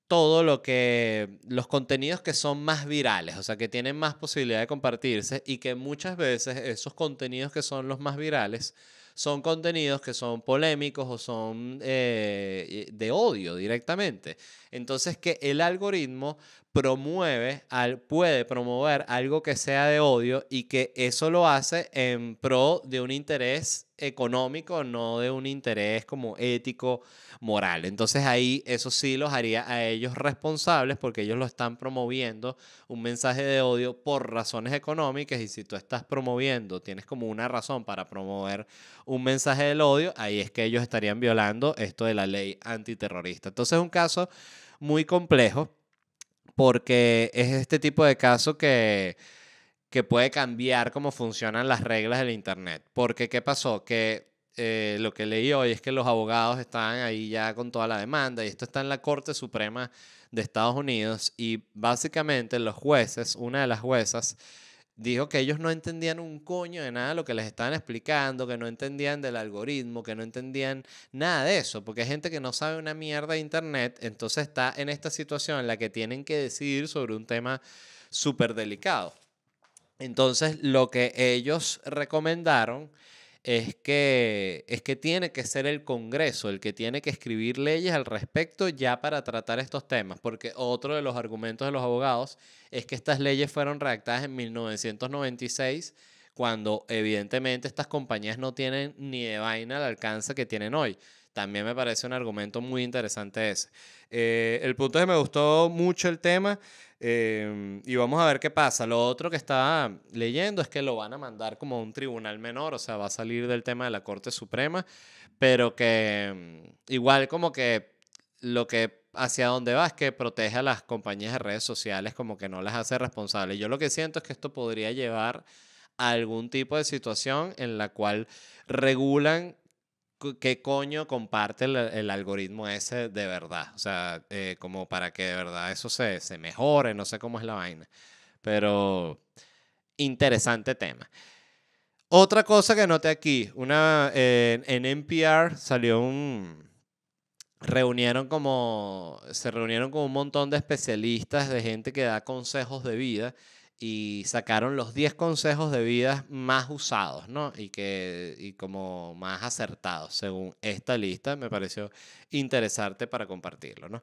todo lo que los contenidos que son más virales, o sea, que tienen más posibilidad de compartirse y que muchas veces esos contenidos que son los más virales son contenidos que son polémicos o son eh, de odio directamente. Entonces, que el algoritmo promueve, al, puede promover algo que sea de odio y que eso lo hace en pro de un interés económico, no de un interés como ético, moral. Entonces ahí eso sí los haría a ellos responsables porque ellos lo están promoviendo un mensaje de odio por razones económicas y si tú estás promoviendo, tienes como una razón para promover un mensaje del odio, ahí es que ellos estarían violando esto de la ley antiterrorista. Entonces es un caso muy complejo porque es este tipo de caso que, que puede cambiar cómo funcionan las reglas del Internet. Porque, ¿qué pasó? Que eh, lo que leí hoy es que los abogados están ahí ya con toda la demanda y esto está en la Corte Suprema de Estados Unidos y básicamente los jueces, una de las juezas, dijo que ellos no entendían un coño de nada de lo que les estaban explicando, que no entendían del algoritmo, que no entendían nada de eso, porque hay gente que no sabe una mierda de Internet, entonces está en esta situación en la que tienen que decidir sobre un tema súper delicado. Entonces, lo que ellos recomendaron es que, es que tiene que ser el Congreso el que tiene que escribir leyes al respecto ya para tratar estos temas, porque otro de los argumentos de los abogados es que estas leyes fueron redactadas en 1996, cuando evidentemente estas compañías no tienen ni de vaina el alcance que tienen hoy. También me parece un argumento muy interesante ese. Eh, el punto es que me gustó mucho el tema eh, y vamos a ver qué pasa. Lo otro que estaba leyendo es que lo van a mandar como un tribunal menor, o sea, va a salir del tema de la Corte Suprema, pero que mm, igual como que lo que hacia dónde va es que protege a las compañías de redes sociales como que no las hace responsables. Yo lo que siento es que esto podría llevar a algún tipo de situación en la cual regulan qué coño comparte el, algoritmo ese de verdad. O sea, eh, como para que de verdad eso se, mejore, no sé cómo es la vaina. Pero interesante tema. Otra cosa que noté aquí, una, eh, en NPR salió un... Reunieron como, se reunieron con un montón de especialistas, de gente que da consejos de vida y sacaron los 10 consejos de vida más usados, ¿no? Y que y como más acertados según esta lista, me pareció interesante para compartirlo, ¿no?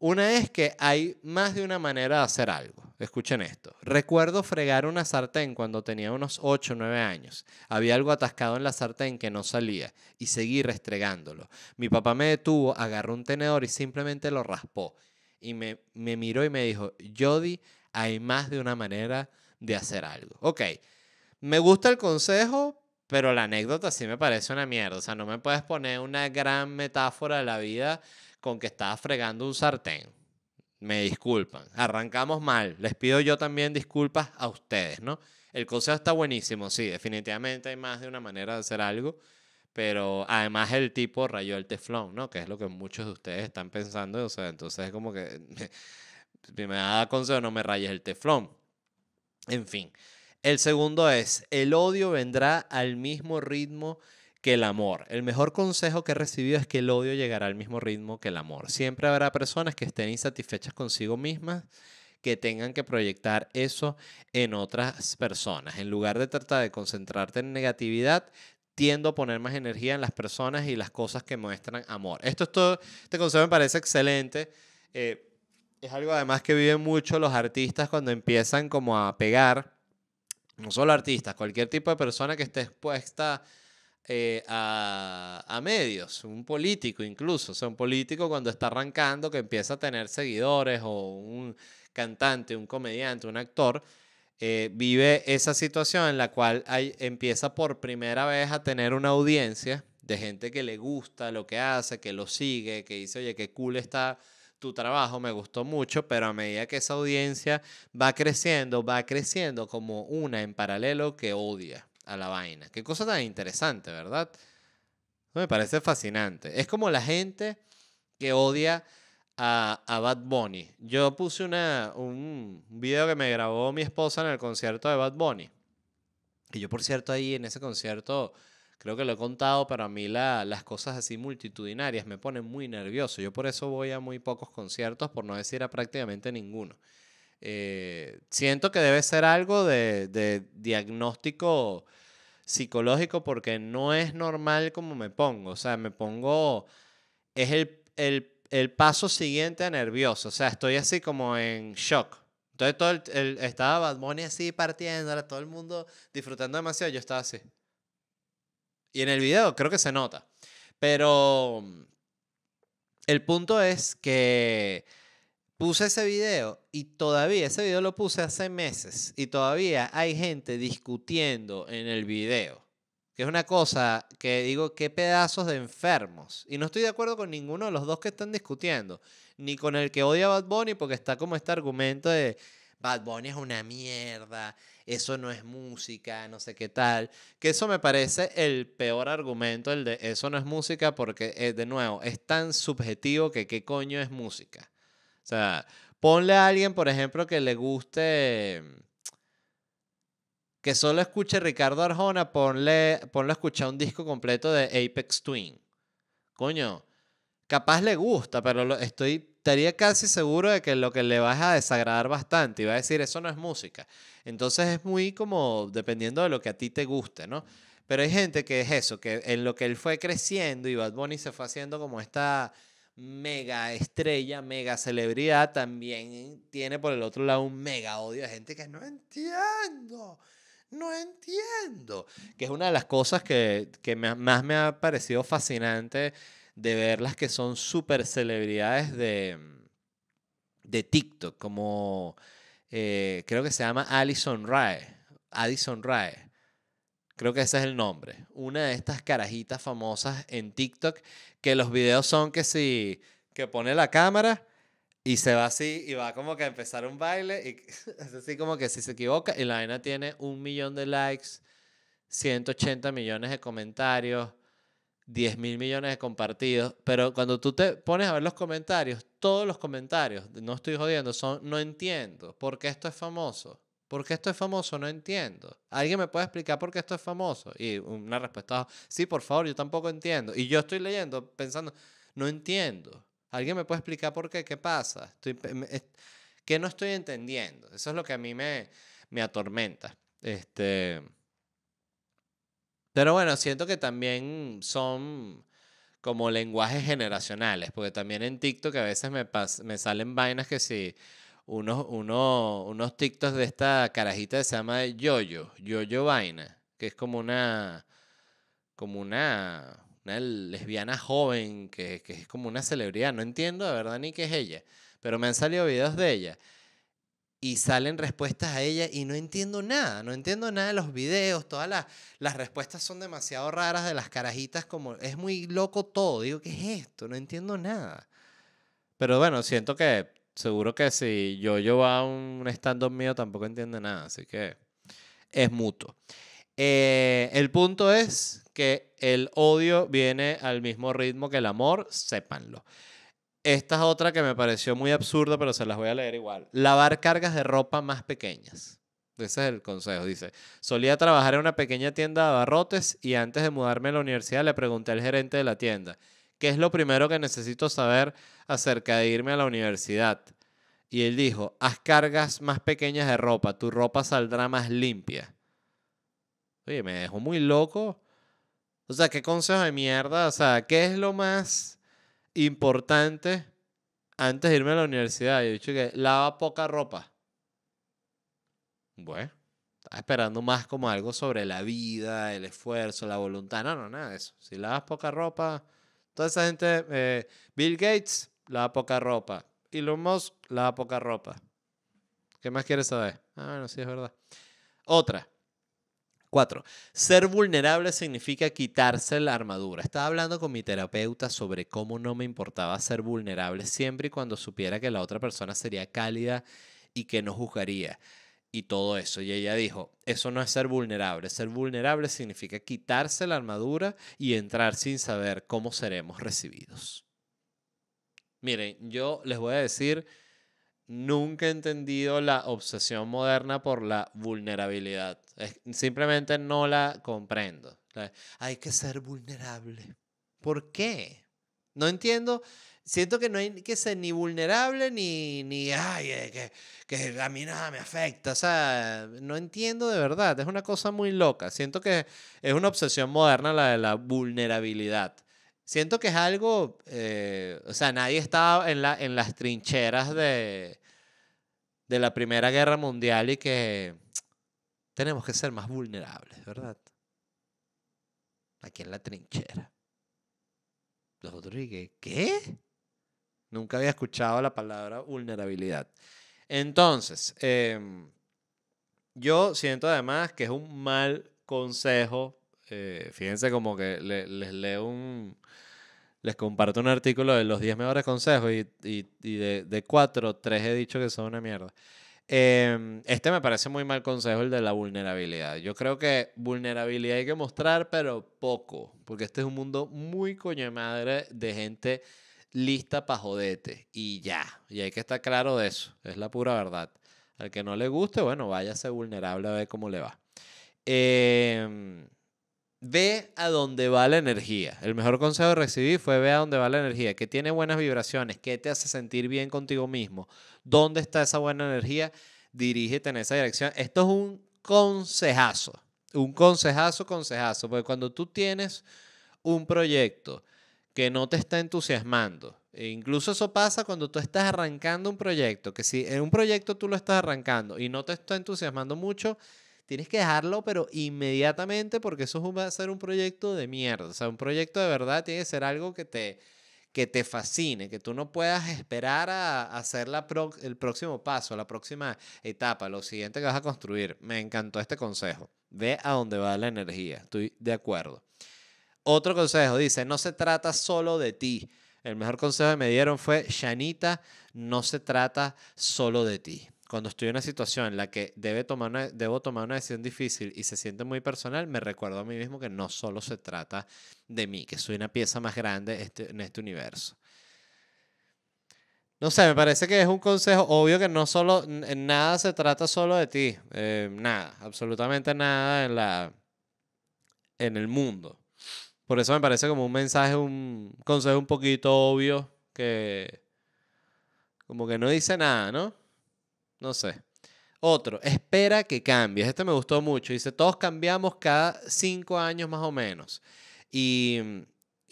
Una es que hay más de una manera de hacer algo. Escuchen esto. Recuerdo fregar una sartén cuando tenía unos 8 o 9 años. Había algo atascado en la sartén que no salía y seguí restregándolo. Mi papá me detuvo, agarró un tenedor y simplemente lo raspó. Y me, me miró y me dijo, Jody, hay más de una manera de hacer algo. Ok, me gusta el consejo, pero la anécdota sí me parece una mierda. O sea, no me puedes poner una gran metáfora de la vida con que estás fregando un sartén. Me disculpan. Arrancamos mal. Les pido yo también disculpas a ustedes, ¿no? El consejo está buenísimo, sí, definitivamente hay más de una manera de hacer algo, pero además el tipo rayó el teflón, ¿no? Que es lo que muchos de ustedes están pensando, o sea, entonces como que Si me consejo, no me rayes el teflón. En fin. El segundo es, el odio vendrá al mismo ritmo que el amor. El mejor consejo que he recibido es que el odio llegará al mismo ritmo que el amor. Siempre habrá personas que estén insatisfechas consigo mismas que tengan que proyectar eso en otras personas. En lugar de tratar de concentrarte en negatividad, tiendo a poner más energía en las personas y las cosas que muestran amor. Esto es este consejo me parece excelente. Eh, es algo además que viven mucho los artistas cuando empiezan como a pegar, no solo artistas, cualquier tipo de persona que esté expuesta eh, a, medios, un político incluso, o sea, un político cuando está arrancando, que empieza a tener seguidores o un cantante, un comediante, un actor, eh, vive esa situación en la cual empieza por primera vez a tener una audiencia de gente que le gusta lo que hace, que lo sigue, que dice, oye, qué cool está tu trabajo me gustó mucho, pero a medida que esa audiencia va creciendo, va creciendo como una en paralelo que odia a la vaina. Qué cosa tan interesante, ¿verdad? Me parece fascinante. Es como la gente que odia a, Bad Bunny. Yo puse una, un video que me grabó mi esposa en el concierto de Bad Bunny. Y yo, por cierto, ahí en ese concierto Creo que lo he contado, pero a mí la, las cosas así multitudinarias me ponen muy nervioso. Yo por eso voy a muy pocos conciertos, por no decir a prácticamente ninguno. Eh, siento que debe ser algo de, de, diagnóstico psicológico porque no es normal como me pongo. O sea, me pongo, es el, el, el paso siguiente a nervioso. O sea, estoy así como en shock. Entonces todo el, estaba Bad Bunny así partiendo, todo el mundo disfrutando demasiado, yo estaba así. Y en el video creo que se nota. Pero mm, el punto es que puse ese video y todavía, ese video lo puse hace meses y todavía hay gente discutiendo en el video. Que es una cosa que digo, qué pedazos de enfermos. Y no estoy de acuerdo con ninguno de los dos que están discutiendo. Ni con el que odia a Bad Bunny porque está como este argumento de Bad Bunny es una mierda eso no es música, no sé qué tal. Que eso me parece el peor argumento, el de eso no es música, porque, eh, de nuevo, es tan subjetivo que qué coño es música. O sea, ponle a alguien, por ejemplo, que le guste que solo escuche Ricardo Arjona, ponle, ponle a escuchar un disco completo de Apex Twin. Coño, capaz le gusta, pero estoy estaría casi seguro de que lo que le vas a desagradar bastante y va a decir, eso no es música. Entonces es muy como dependiendo de lo que a ti te guste, ¿no? Pero hay gente que es eso, que en lo que él fue creciendo y Bad Bunny se fue haciendo como esta mega estrella, mega celebridad, también tiene por el otro lado un mega odio de gente que no entiendo, no entiendo. Que es una de las cosas que, que más me ha parecido fascinante de ver las que son super celebridades de, TikTok, como eh, creo que se llama Alison Rae. Addison Rae. Creo que ese es el nombre. Una de estas carajitas famosas en TikTok que los videos son que si que pone la cámara y se va así y va como que a empezar un baile y es así como que si se equivoca y la vaina tiene un millón de likes, 180 millones de comentarios, 10 mil millones de compartidos, pero cuando tú te pones a ver los comentarios, todos los comentarios, no estoy jodiendo, son no entiendo, ¿por qué esto es famoso? ¿Por qué esto es famoso? No entiendo. ¿Alguien me puede explicar por qué esto es famoso? Y una respuesta, sí, por favor, yo tampoco entiendo. Y yo estoy leyendo pensando, no entiendo. ¿Alguien me puede explicar por qué? ¿Qué pasa? Estoy, ¿Qué no estoy entendiendo? Eso es lo que a mí me, me atormenta. Este, pero bueno, siento que también son como lenguajes generacionales, porque también en TikTok a veces me, salen vainas que si unos, unos, TikToks de esta carajita que se llama Yoyo, Yoyo Vaina, que es como una, como una, lesbiana joven que, que es como una celebridad. No entiendo de verdad ni qué es ella, pero me han salido videos de ella y salen respuestas a ella y no entiendo nada, no entiendo nada de los videos, todas las, las respuestas son demasiado raras de las carajitas, como es muy loco todo, digo, ¿qué es esto? No entiendo nada. Pero bueno, siento que seguro que si yo, yo va a un stand-up mío tampoco entiende nada, así que es mutuo. Eh, el punto es que el odio viene al mismo ritmo que el amor, sépanlo. Esta es otra que me pareció muy absurda, pero se las voy a leer igual. Lavar cargas de ropa más pequeñas. Ese es el consejo, dice. Solía trabajar en una pequeña tienda de abarrotes y antes de mudarme a la universidad le pregunté al gerente de la tienda, ¿qué es lo primero que necesito saber acerca de irme a la universidad? Y él dijo, haz cargas más pequeñas de ropa, tu ropa saldrá más limpia. Oye, me dejó muy loco. O sea, qué consejo de mierda. O sea, ¿qué es lo más importante antes de irme a la universidad. Yo he dicho que lava poca ropa. Bueno, estaba esperando más como algo sobre la vida, el esfuerzo, la voluntad. No, no, nada de eso. Si lavas poca ropa, toda esa gente, eh, Bill Gates lava poca ropa. Elon Musk lava poca ropa. ¿Qué más quieres saber? Ah, bueno, sí, es verdad. Otra. Cuatro, ser vulnerable significa quitarse la armadura. Estaba hablando con mi terapeuta sobre cómo no me importaba ser vulnerable siempre y cuando supiera que la otra persona sería cálida y que no juzgaría y todo eso. Y ella dijo, eso no es ser vulnerable. Ser vulnerable significa quitarse la armadura y entrar sin saber cómo seremos recibidos. Miren, yo les voy a decir nunca he entendido la obsesión moderna por la vulnerabilidad. simplemente no la comprendo. Hay que ser vulnerable. ¿Por qué? No entiendo. Siento que no hay que ser ni vulnerable ni, ni ay, eh, que, que a mí nada me afecta. O sea, no entiendo de verdad. Es una cosa muy loca. Siento que es una obsesión moderna la de la vulnerabilidad siento que es algo, eh, o sea, nadie estaba en, la, en las trincheras de, de la Primera Guerra Mundial y que tenemos que ser más vulnerables, ¿verdad? Aquí en la trinchera. Los ¿qué? Nunca había escuchado la palabra vulnerabilidad. Entonces, em, yo siento además que es un mal consejo eh, fíjense como que les leo un, les comparto un artículo de los 10 mejores consejos y, y, y de, de, cuatro, tres he dicho que son una mierda. Em, este me parece muy mal consejo, el de la vulnerabilidad. Yo creo que vulnerabilidad hay que mostrar, pero poco, porque este es un mundo muy coño madre de gente lista para jodete y ya. Y hay que estar claro de eso, es la pura verdad. Al que no le guste, bueno, váyase vulnerable a ver cómo le va. Eh, Ve a donde va la energía. El mejor consejo que recibí fue ve a dónde va la energía, que tiene buenas vibraciones, que te hace sentir bien contigo mismo, dónde está esa buena energía, dirígete en esa dirección. Esto es un consejazo, un consejazo, consejazo, porque cuando tú tienes un proyecto que no te está entusiasmando, e incluso eso pasa cuando tú estás arrancando un proyecto, que si en un proyecto tú lo estás arrancando y no te está entusiasmando mucho, tienes que dejarlo, pero inmediatamente, porque eso va a ser un proyecto de mierda. O sea, un proyecto de verdad tiene que ser algo que te, que te fascine, que tú no puedas esperar a, hacer la el próximo paso, la próxima etapa, lo siguiente que vas a construir. Me encantó este consejo. Ve a dónde va la energía. Estoy de acuerdo. Otro consejo dice, no se trata solo de ti. El mejor consejo que me dieron fue, Shanita, no se trata solo de ti cuando estoy en una situación en la que debe tomar debo tomar una decisión difícil y se siente muy personal, me recuerdo a mí mismo que no solo se trata de mí, que soy una pieza más grande este, en este universo. No sé, me parece que es un consejo obvio que no solo, nada se trata solo de ti, eh, nada, absolutamente nada en, la, en el mundo. Por eso me parece como un mensaje, un consejo un poquito obvio que como que no dice nada, ¿no? No sé. Otro, espera que cambies. Este me gustó mucho. Dice, todos cambiamos cada cinco años más o menos. Y,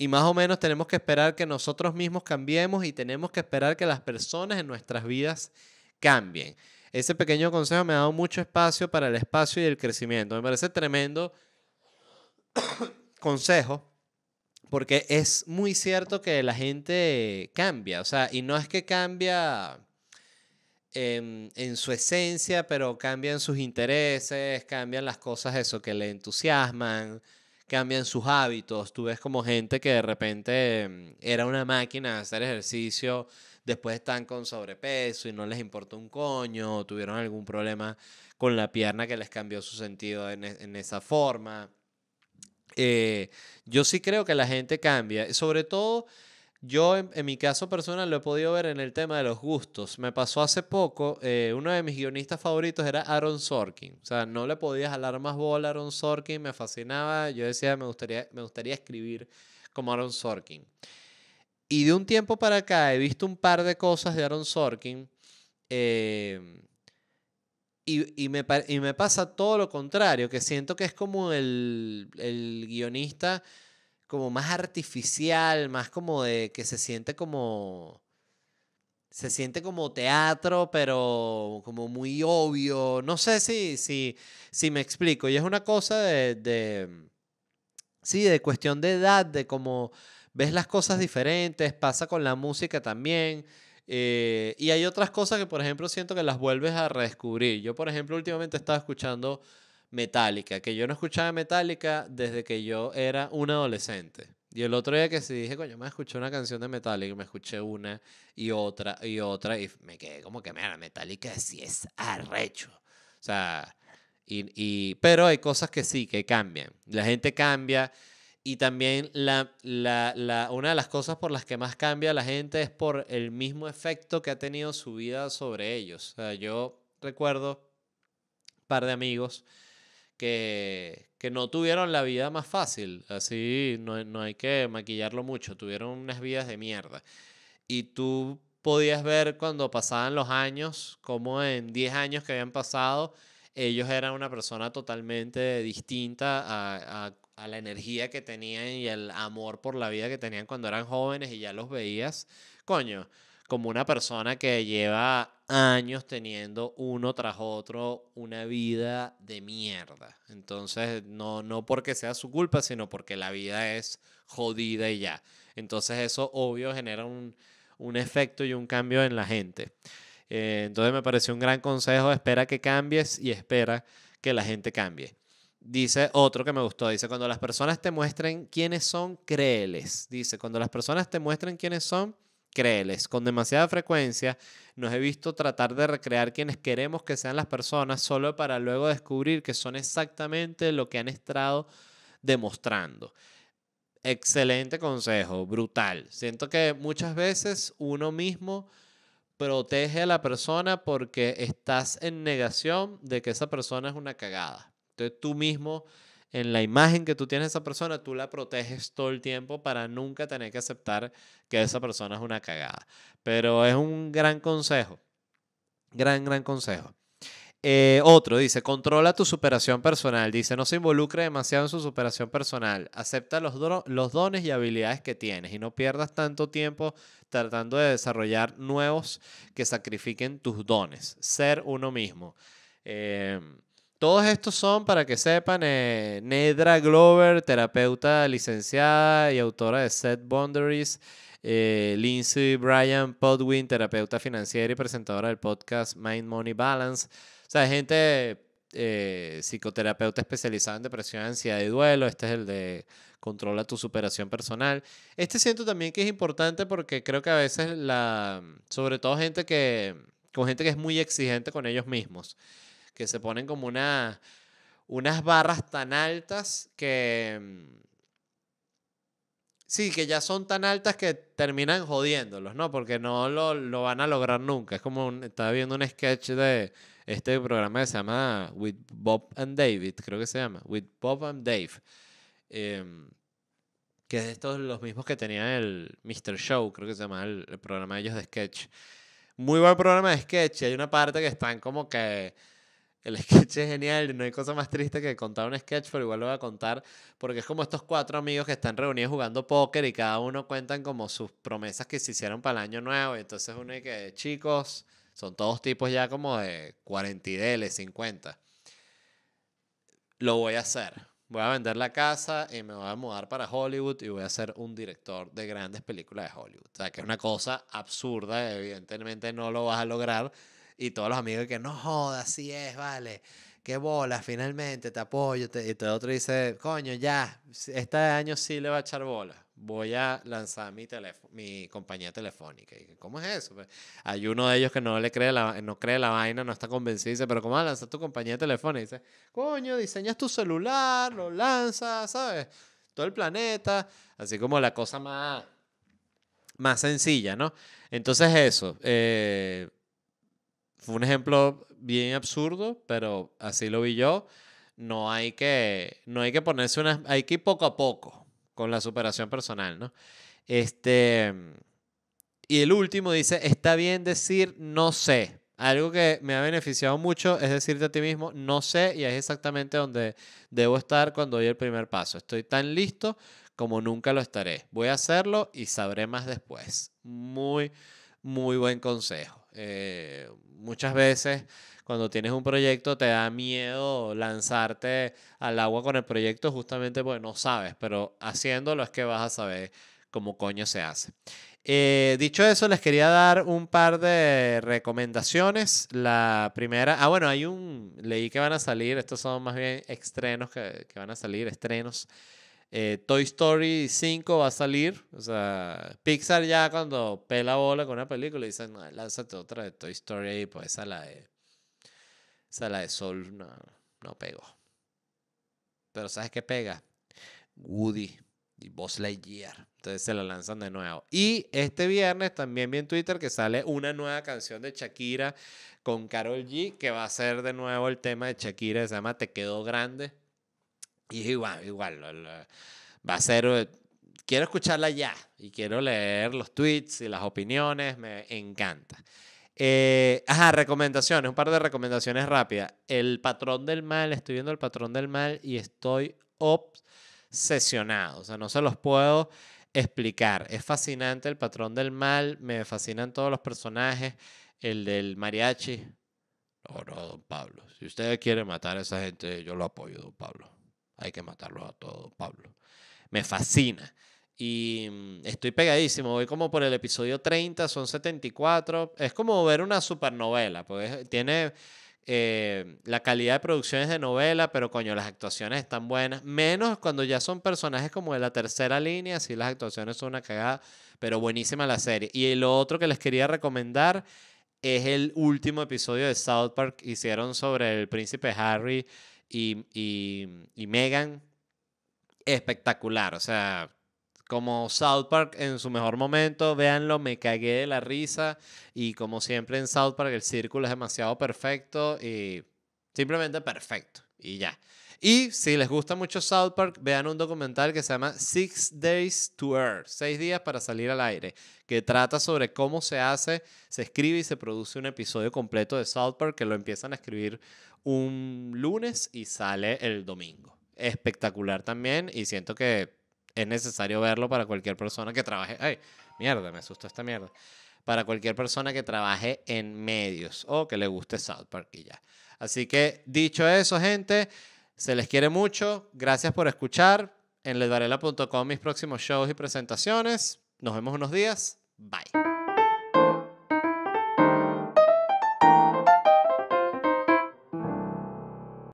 más o menos tenemos que esperar que nosotros mismos cambiemos y tenemos que esperar que las personas en nuestras vidas cambien. Ese pequeño consejo me ha dado mucho espacio para el espacio y el crecimiento. Me parece tremendo consejo porque es muy cierto que la gente cambia. O sea, y no es que cambia en, su esencia, pero cambian sus intereses, cambian las cosas eso que le entusiasman, cambian sus hábitos. Tú ves como gente que de repente mm, era una máquina de hacer ejercicio, después están con sobrepeso y no les importa un coño, tuvieron algún problema con la pierna que les cambió su sentido en, e, esa forma. Eh, yo sí creo que la gente cambia, sobre todo yo, en, mi caso personal, lo he podido ver en el tema de los gustos. Me pasó hace poco, eh, uno de mis guionistas favoritos era Aaron Sorkin. O sea, no le podía jalar más bola a Aaron Sorkin, me fascinaba. Yo decía, me gustaría, me gustaría escribir como Aaron Sorkin. Y de un tiempo para acá he visto un par de cosas de Aaron Sorkin. Eh, y, me, pasa todo lo contrario, que siento que es como el, el guionista como más artificial, más como de que se siente como se siente como teatro, pero como muy obvio. No sé si, si, si me explico. Y es una cosa de, sí, de cuestión de edad, de cómo ves las cosas diferentes, pasa con la música también. Eh, y hay otras cosas que, por ejemplo, siento que las vuelves a redescubrir. Yo, por ejemplo, últimamente estaba escuchando Metallica, que yo no escuchaba Metallica desde que yo era un adolescente. Y el otro día que sí dije, coño, me escuché una canción de Metallica, me escuché una y otra y otra, y me quedé como que, mira, Metallica sí es arrecho. O sea, y, pero hay cosas que sí, que cambian. La gente cambia y también la, la, una de las cosas por las que más cambia la gente es por el mismo efecto que ha tenido su vida sobre ellos. O sea, yo recuerdo un par de amigos que, que no tuvieron la vida más fácil, así no, hay que maquillarlo mucho, tuvieron unas vidas de mierda. Y tú podías ver cuando pasaban los años, como en 10 años que habían pasado, ellos eran una persona totalmente distinta a, a, la energía que tenían y el amor por la vida que tenían cuando eran jóvenes y ya los veías, coño, como una persona que lleva años teniendo uno tras otro una vida de mierda. Entonces, no, no porque sea su culpa, sino porque la vida es jodida y ya. Entonces, eso obvio genera un, efecto y un cambio en la gente. Eh, entonces, me pareció un gran consejo. Espera que cambies y espera que la gente cambie. Dice otro que me gustó, dice, cuando las personas te muestren quiénes son, créeles. Dice, cuando las personas te muestren quiénes son, créeles. Con demasiada frecuencia nos he visto tratar de recrear quienes queremos que sean las personas solo para luego descubrir que son exactamente lo que han estado demostrando. Excelente consejo, brutal. Siento que muchas veces uno mismo protege a la persona porque estás en negación de que esa persona es una cagada. Entonces tú mismo en la imagen que tú tienes de esa persona, tú la proteges todo el tiempo para nunca tener que aceptar que esa persona es una cagada. Pero es un gran consejo. Gran, gran consejo. Eh, otro dice, controla tu superación personal. Dice, no se involucre demasiado en su superación personal. Acepta los, los dones y habilidades que tienes y no pierdas tanto tiempo tratando de desarrollar nuevos que sacrifiquen tus dones. Ser uno mismo. Eh, todos estos son, para que sepan, eh, Nedra Glover, terapeuta licenciada y autora de Set Boundaries. Eh, Lindsay Brian Podwin, terapeuta financiera y presentadora del podcast Mind Money Balance. O sea, gente eh, psicoterapeuta especializada en depresión, ansiedad y duelo. Este es el de controla tu superación personal. Este siento también que es importante porque creo que a veces la, sobre todo gente que, con gente que es muy exigente con ellos mismos que se ponen como una, unas barras tan altas que... Mm, sí, que ya son tan altas que terminan jodiéndolos, ¿no? Porque no lo, van a lograr nunca. Es como, estaba viendo un sketch de este programa que se llama With Bob and David, creo que se llama, With Bob and Dave. Em, que es estos los mismos que tenían el Mr. Show, creo que se llama el, el programa de ellos de sketch. Muy buen programa de sketch. Hay una parte que están como que el sketch es genial, no hay cosa más triste que contar un sketch, pero igual lo voy a contar porque es como estos cuatro amigos que están reunidos jugando póker y cada uno cuentan como sus promesas que se hicieron para el año nuevo. Y entonces uno dice, que, chicos, son todos tipos ya como de 40 y 50. Lo voy a hacer. Voy a vender la casa y me voy a mudar para Hollywood y voy a ser un director de grandes películas de Hollywood. O sea, que es una cosa absurda, evidentemente no lo vas a lograr, y todos los amigos que no joda, así es, vale. Qué bola, finalmente, te apoyo. y todo otro dice, coño, ya, este año sí le va a echar bola. Voy a lanzar mi, mi compañía telefónica. Y, ¿Cómo es eso? Pues, hay uno de ellos que no le cree la, no cree la vaina, no está convencido. Dice, pero ¿cómo vas a lanzar tu compañía telefónica? Y dice, coño, diseñas tu celular, lo lanzas, ¿sabes? Todo el planeta. Así como la cosa más más sencilla, ¿no? Entonces eso, eh, fue un ejemplo bien absurdo, pero así lo vi yo. No hay que, no hay que ponerse una... hay que ir poco a poco con la superación personal, ¿no? Este, y el último dice, está bien decir no sé. Algo que me ha beneficiado mucho es decirte a ti mismo, no sé, y es exactamente donde debo estar cuando doy el primer paso. Estoy tan listo como nunca lo estaré. Voy a hacerlo y sabré más después. Muy, muy buen consejo. Eh, muchas veces cuando tienes un proyecto te da miedo lanzarte al agua con el proyecto justamente porque no sabes, pero haciéndolo es que vas a saber cómo coño se hace. Eh, dicho eso, les quería dar un par de recomendaciones. La primera, ah, bueno, hay un, leí que van a salir, estos son más bien estrenos que, que van a salir, estrenos eh, Toy Story 5 va a salir. O sea, Pixar ya cuando pela bola con una película dicen, no, lánzate otra de Toy Story Y pues esa la de. Esa la de Sol no, no pegó. Pero ¿sabes qué pega? Woody y Buzz Lightyear. Entonces se la lanzan de nuevo. Y este viernes también vi en Twitter que sale una nueva canción de Shakira con Carol G, que va a ser de nuevo el tema de Shakira, se llama Te quedó grande. Y ah, igual, igual, va a ser, eh, quiero escucharla ya y quiero leer los tweets y las opiniones, me encanta. Eh, ajá, recomendaciones, un par de recomendaciones rápidas. El patrón del mal, estoy viendo el patrón del mal y estoy obsesionado, o sea, no se los puedo explicar. Es fascinante el patrón del mal, me fascinan todos los personajes, el del mariachi. Oh, no, don Pablo, si ustedes quieren matar a esa gente, yo lo apoyo, don Pablo hay que matarlo a todo, Pablo. Me fascina. Y mm, estoy pegadísimo, voy como por el episodio 30, son 74. Es como ver una supernovela, porque tiene eh, la calidad de producciones de novela, pero coño, las actuaciones están buenas. Menos cuando ya son personajes como de la tercera línea, si las actuaciones son una cagada, pero buenísima la serie. Y lo otro que les quería recomendar es el último episodio de South Park, hicieron sobre el príncipe Harry y, Megan, espectacular. O sea, como South Park en su mejor momento, véanlo, me cagué de la risa. Y como siempre en South Park, el círculo es demasiado perfecto y simplemente perfecto. Y ya. Y si les gusta mucho South Park, vean un documental que se llama Six Days to Air, seis días para salir al aire, que trata sobre cómo se hace, se escribe y se produce un episodio completo de South Park, que lo empiezan a escribir un lunes y sale el domingo. Espectacular también y siento que es necesario verlo para cualquier persona que trabaje. ¡Ay, mierda! Me asustó esta mierda. Para cualquier persona que trabaje en medios o que le guste South Park y ya. Así que dicho eso, gente, se les quiere mucho. Gracias por escuchar. En ledvarela.com mis próximos shows y presentaciones. Nos vemos unos días. Bye.